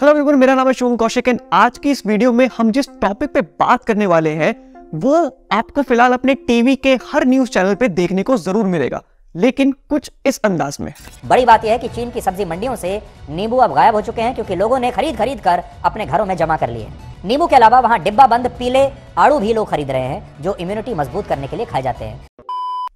Hello everyone मेरा नाम है शुभम कौशिक एंड आज की इस वीडियो में हम जिस टॉपिक पे बात करने वाले हैं वो आपको फिलहाल अपने टीवी के हर न्यूज चैनल पे देखने को जरूर मिलेगा लेकिन कुछ इस अंदाज में बड़ी बात यह है कि चीन की सब्जी मंडियों से नींबू अब गायब हो चुके हैं क्योंकि लोगों ने खरीद खरीद कर अपने घरों में जमा कर लिए नींबू के अलावा वहाँ डिब्बा बंद पीले आड़ू भी लोग खरीद रहे हैं जो इम्यूनिटी मजबूत करने के लिए खाए जाते हैं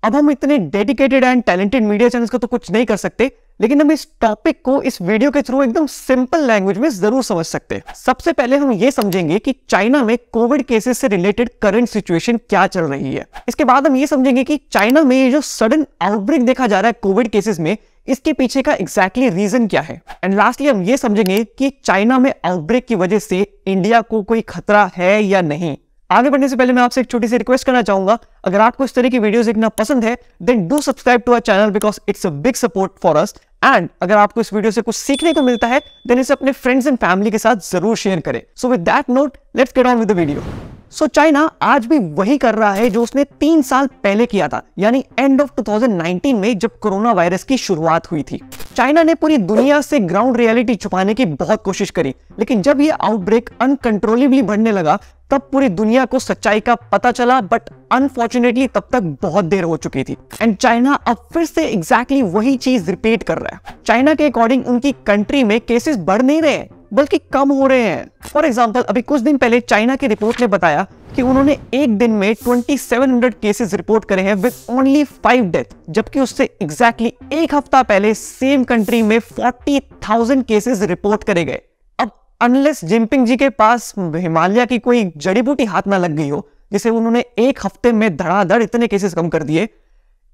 अब हम इतने dedicated and talented media channel को तो कुछ नहीं कर सकते लेकिन हम इस टॉपिक को इस वीडियो के थ्रू एकदम सिंपल लैंग्वेज में जरूर समझ सकते हैं सबसे पहले हम ये समझेंगे कि चाइना में कोविड केसेस से रिलेटेड करंट सिचुएशन क्या चल रही है इसके बाद हम ये समझेंगे कि चाइना में ये जो सडन आउटब्रेक देखा जा रहा है कोविड केसेस में इसके पीछे का एग्जैक्टली exactly रीजन क्या है एंड लास्टली हम ये समझेंगे कि चाइना में आउटब्रेक की वजह से इंडिया को कोई खतरा है या नहीं आगे बढ़ने से पहले मैं आपसे एक छोटी सी रिक्वेस्ट करना चाहूंगा अगर आपको इस तरह की वीडियोस देखना पसंद है then do subscribe to our channel because it's a big support for us and अगर आपको इस वीडियो से कुछ सीखने को मिलता है देन इसे अपने फ्रेंड्स एंड फैमिली के साथ जरूर शेयर करें so with that note let's get on with the video so so China आज भी वही कर रहा है जो उसने तीन साल पहले किया था यानी एंड ऑफ 2019 में जब कोरोना वायरस की शुरुआत हुई थी चाइना ने पूरी दुनिया से ग्राउंड रियलिटी छुपाने की बहुत कोशिश करी लेकिन जब ये आउटब्रेक अनकंट्रोलेबली बढ़ने लगा तब पूरी दुनिया को सच्चाई का पता चला बट अनफॉर्चुनेटली तब तक बहुत देर हो चुकी थी एंड चाइना अब फिर से एग्जैक्टली exactly वही चीज रिपीट कर रहा है चाइना के अकॉर्डिंग उनकी कंट्री में केसेस बढ़ नहीं रहे बल्कि कम हो रहे हैं फॉर एग्जाम्पल अभी कुछ दिन पहले चाइना की रिपोर्ट ने बताया कि उन्होंने एक दिन में 2700 केसेस रिपोर्ट करे हैं विद ओनली फाइव डेथ जबकि उससे एग्जैक्टली exactly एक हफ्ता पहले सेम कंट्री में 40,000 केसेस रिपोर्ट करे गए अब अनलेस जिनपिंग जी के पास हिमालय की कोई जड़ी बूटी हाथ ना लग गई हो जिसे उन्होंने एक हफ्ते में धड़ाधड़ इतने केसेस कम कर दिए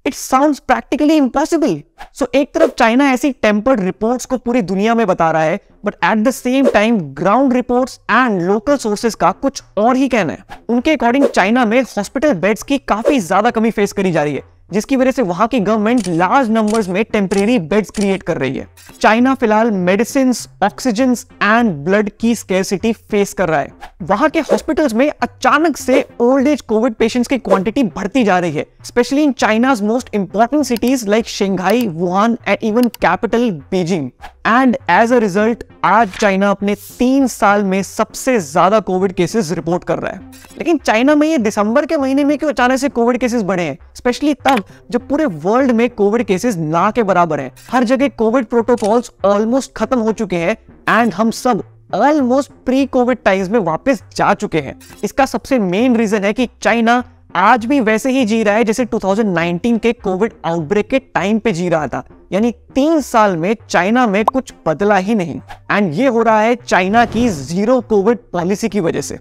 it sound practically impossible so एक तरफ चाइना ऐसी टेम्पर्ड रिपोर्ट्स को पूरी दुनिया में बता रहा है but at the same time ground reports and local sources का कुछ और ही कहना है उनके अकॉर्डिंग चाइना में हॉस्पिटल बेड्स की काफी ज्यादा कमी फेस करी जा रही है जिसकी वजह से वहां की गवर्नमेंट लार्ज नंबर्स में टेम्परेरी बेड्स क्रिएट कर रही है चाइना फिलहाल मेडिसिन ऑक्सीजन एंड ब्लड की स्केसिटी फेस कर रहा है वहां के हॉस्पिटल्स में अचानक से ओल्ड एज कोविड पेशेंट्स की क्वांटिटी बढ़ती जा रही है especially in China's most important cities like Shanghai, Wuhan and even capital Beijing. And as a result, आज चाइना अपने तीन साल में सबसे ज्यादा कोविड केसेस रिपोर्ट कर रहा है लेकिन चाइना में ये दिसंबर के महीने में क्यों अचानक से कोविड केसेस बढ़े हैं स्पेशली तब जब पूरे वर्ल्ड में कोविड केसेस ना के बराबर हैं हर जगह कोविड प्रोटोकॉल्स ऑलमोस्ट खत्म हो चुके हैं एंड हम सब ऑलमोस्ट प्री कोविड टाइम्स में वापस जा चुके हैं इसका सबसे मेन रीजन है कि चाइना आज भी वैसे ही जी रहा है जैसे 2019 के कोविड आउटब्रेक के टाइम पे जी रहा था यानी तीन साल में चाइना में कुछ बदला ही नहीं एंड ये हो रहा है चाइना की जीरो कोविड पॉलिसी की वजह से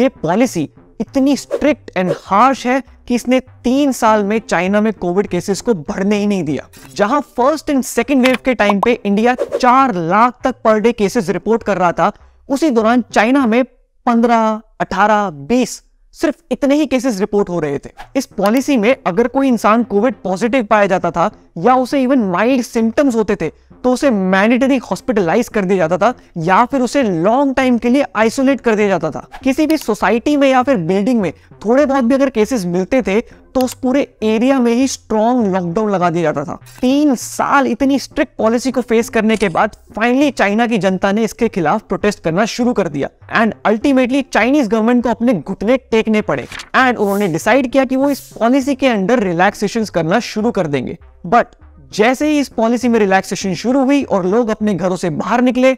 ये पॉलिसी इतनी स्ट्रिक्ट एंड हार्श है कि इसने तीन साल में चाइना में कोविड केसेस को बढ़ने ही नहीं दिया जहां फर्स्ट एंड सेकेंड वेव के टाइम पे इंडिया चार लाख तक पर डे केसेस रिपोर्ट कर रहा था उसी दौरान चाइना में पंद्रह अठारह बीस सिर्फ इतने ही केसेस रिपोर्ट हो रहे थे इस पॉलिसी में अगर कोई इंसान कोविड पॉजिटिव पाया जाता था या उसे इवन माइल्ड सिम्टम्स होते थे तो उसे मैंडेटरी हॉस्पिटलाइज कर दिया जाता था या फिर उसे लॉन्ग टाइम के लिए आइसोलेट कर दिया जाता था किसी भी सोसाइटी में या फिर बिल्डिंग में थोड़े बहुत भी अगर केसेस मिलते थे तो उस पूरे एरिया में ही स्ट्रॉन्ग लॉकडाउन लगा दिया जाता था तीन साल इतनी स्ट्रिक्ट पॉलिसी को फेस करने के बाद फाइनली चाइना की जनता ने इसके खिलाफ प्रोटेस्ट करना शुरू कर दिया एंड अल्टीमेटली चाइनीज गवर्नमेंट को अपने घुटने टेकने पड़े एंड उन्होंने डिसाइड किया कि वो इस पॉलिसी के अंडर रिलैक्सेशन करना शुरू कर देंगे बट जैसे ही इस पॉलिसी में रिलैक्सेशन शुरू हुई और लोग अपने घरों से बाहर निकले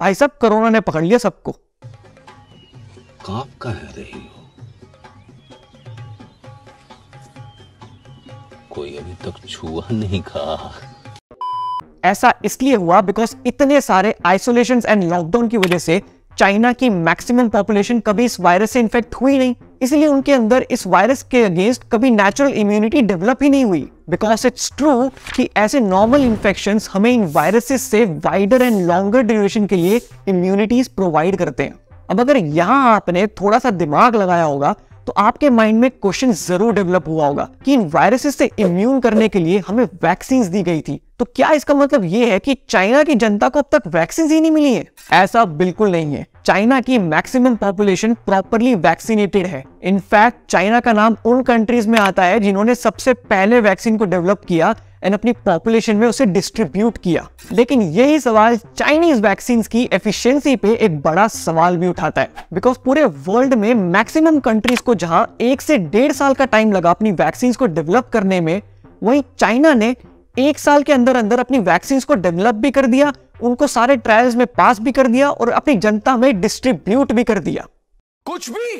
भाई सब कोरोना ने पकड़ लिया सबको कांप का रही हो कोई अभी तक छुआ नहीं खा ऐसा इसलिए हुआ बिकॉज इतने सारे आइसोलेशन एंड लॉकडाउन की वजह से चाइना की मैक्सिमम पॉपुलेशन कभी इस वायरस से इन्फेक्ट हुई नहीं इसलिए उनके अंदर इस वायरस के अगेंस्ट कभी नेचुरल इम्यूनिटी डेवलप ही नहीं हुई बिकॉज इट्स ट्रू कि ऐसे नॉर्मल इन्फेक्शन हमें इन वायरसेस से वाइडर एंड लॉन्गर ड्यूरेशन के लिए इम्यूनिटीज प्रोवाइड करते हैं अब अगर यहाँ आपने थोड़ा सा दिमाग लगाया होगा तो आपके माइंड में क्वेश्चन जरूर डेवलप हुआ होगा कि इन वायरसेस से इम्यून करने के लिए हमें वैक्सीन दी गई थी तो क्या इसका मतलब ये है कि चाइना की जनता को अब तक वैक्सीन ही नहीं मिली है ऐसा बिल्कुल नहीं है चाइना की मैक्सिमम पॉपुलेशन प्रॉपरली वैक्सीनेटेड है इनफैक्ट चाइना का नाम उन कंट्रीज में आता है जिन्होंने सबसे पहले वैक्सीन को डेवलप किया एंड अपनी पॉपुलेशन में उसे डिस्ट्रीब्यूट किया लेकिन यही सवाल चाइनीज वैक्सीन की एफिशिएंसी पे एक बड़ा सवाल भी उठाता है बिकॉज पूरे वर्ल्ड में मैक्सिमम कंट्रीज को जहां एक से डेढ़ साल का टाइम लगा अपनी वैक्सीन को डेवलप करने में वहीं चाइना ने एक साल के अंदर अंदर अपनी वैक्सीन को डेवलप भी कर दिया उनको सारे ट्रायल्स में पास भी कर दिया और अपनी जनता में डिस्ट्रीब्यूट भी कर दिया कुछ भी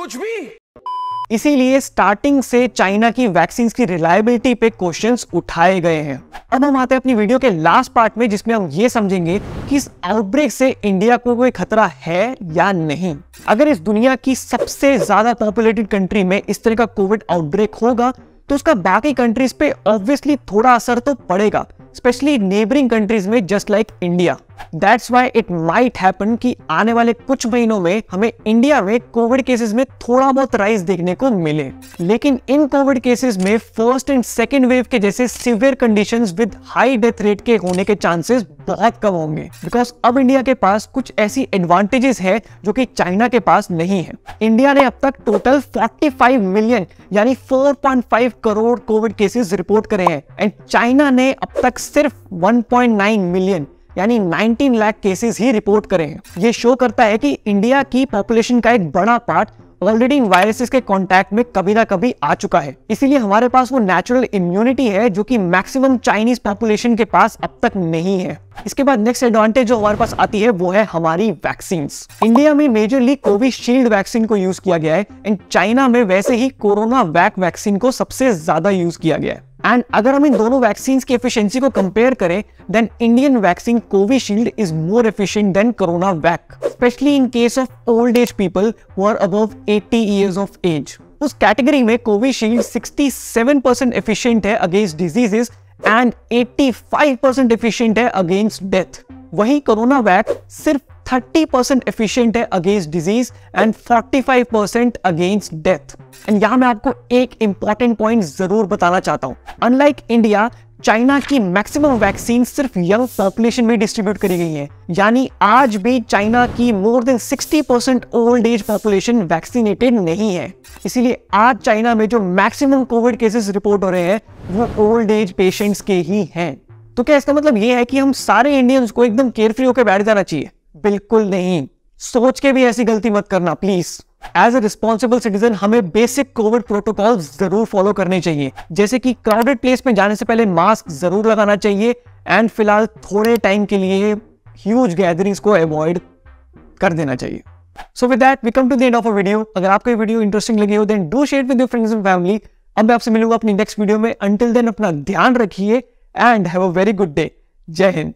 कुछ भी इसीलिए स्टार्टिंग से चाइना की वैक्सीन की रिलायबिलिटी पे क्वेश्चंस उठाए गए हैं अब हम आते हैं अपनी वीडियो के लास्ट पार्ट में जिसमें हम ये समझेंगे कि इस आउटब्रेक से इंडिया को कोई खतरा है या नहीं अगर इस दुनिया की सबसे ज्यादा पॉपुलेटेड कंट्री में इस तरह का कोविड आउटब्रेक होगा तो उसका बाकी कंट्रीज पे ऑब्वियसली थोड़ा असर तो पड़ेगा स्पेशली नेबरिंग कंट्रीज में just like India that's why it might happen कि आने वाले कुछ महीनों में हमें इंडिया में कोविड केसेस में थोड़ा बहुत राइज देखने को मिले लेकिन इन कोविड केसेस में फर्स्ट एंड सेकेंड वेव के जैसे severe condition with high death rate के होने के चांसेस बहुत कम होंगे बिकॉज अब इंडिया के पास कुछ ऐसी एडवांटेजेस है जो कि चाइना के पास नहीं है इंडिया ने अब तक टोटल फोर्टी फाइव मिलियन यानी four point five crore covid cases report करे हैं एंड चाइना ने अब तक सिर्फ वन पॉइंट नाइन मिलियन यानी 19 लाख केसेस ही रिपोर्ट करें हैं ये शो करता है कि इंडिया की पॉपुलेशन का एक बड़ा पार्ट ऑलरेडी वायरसेस के कांटेक्ट में कभी ना कभी आ चुका है इसीलिए हमारे पास वो नेचुरल इम्यूनिटी है जो कि मैक्सिमम चाइनीज पॉपुलेशन के पास अब तक नहीं है इसके बाद नेक्स्ट एडवांटेज जो हमारे पास आती है वो है हमारी वैक्सीन इंडिया में मेजरली कोविशील्ड वैक्सीन को यूज किया गया है एंड चाइना में वैसे ही कोरोना वैक वैक्सीन को सबसे ज्यादा यूज किया गया है एंड अगर हम इन दोनों वैक्सीन की एफिशिएंसी को कंपेयर करें then Indian vaccine Covishield is more efficient than CoronaVac specially in case of old age people who are above 80 years of age उस कैटेगरी में कोविशील्ड 67 परसेंट एफिशियंट है against diseases and 85 percent efficient है against death वही CoronaVac सिर्फ thirty percent efficient है against disease and forty five percent against death and यहां मैं आपको एक इंपॉर्टेंट पॉइंट जरूर बताना चाहता हूँ अनलाइक इंडिया चाइना की मैक्सिमम वैक्सीन सिर्फ यंग पॉपुलेशन में डिस्ट्रीब्यूट करी गई है यानी आज भी चाइना की मोर देन 60 परसेंट ओल्ड एज पॉपुलेशन वैक्सीनेटेड नहीं है इसीलिए आज चाइना में जो मैक्सिमम कोविड केसेस रिपोर्ट हो रहे हैं वो ओल्ड एज पेशेंट्स के ही हैं तो क्या इसका मतलब ये है कि हम सारे इंडियंस को एकदम केयरफ्री होकर बैठ जाना चाहिए बिल्कुल नहीं सोच के भी ऐसी गलती मत करना please as a responsible citizen हमें बेसिक कोविड प्रोटोकॉल जरूर फॉलो करने चाहिए जैसे कि क्राउडेड प्लेस में जाने से पहले मास्क जरूर लगाना चाहिए एंड फिलहाल थोड़े टाइम के लिए ह्यूज गैदरिंग्स को अवॉइड कर देना चाहिए so with that we come to the end of a video अगर आपको ये वीडियो इंटरेस्टिंग लगी हो then do share with your friends and family अब मैं आपसे मिलूंगा अपनी नेक्स्ट वीडियो में अंटिल देन अपना ध्यान रखिए and have a very good day जय हिंद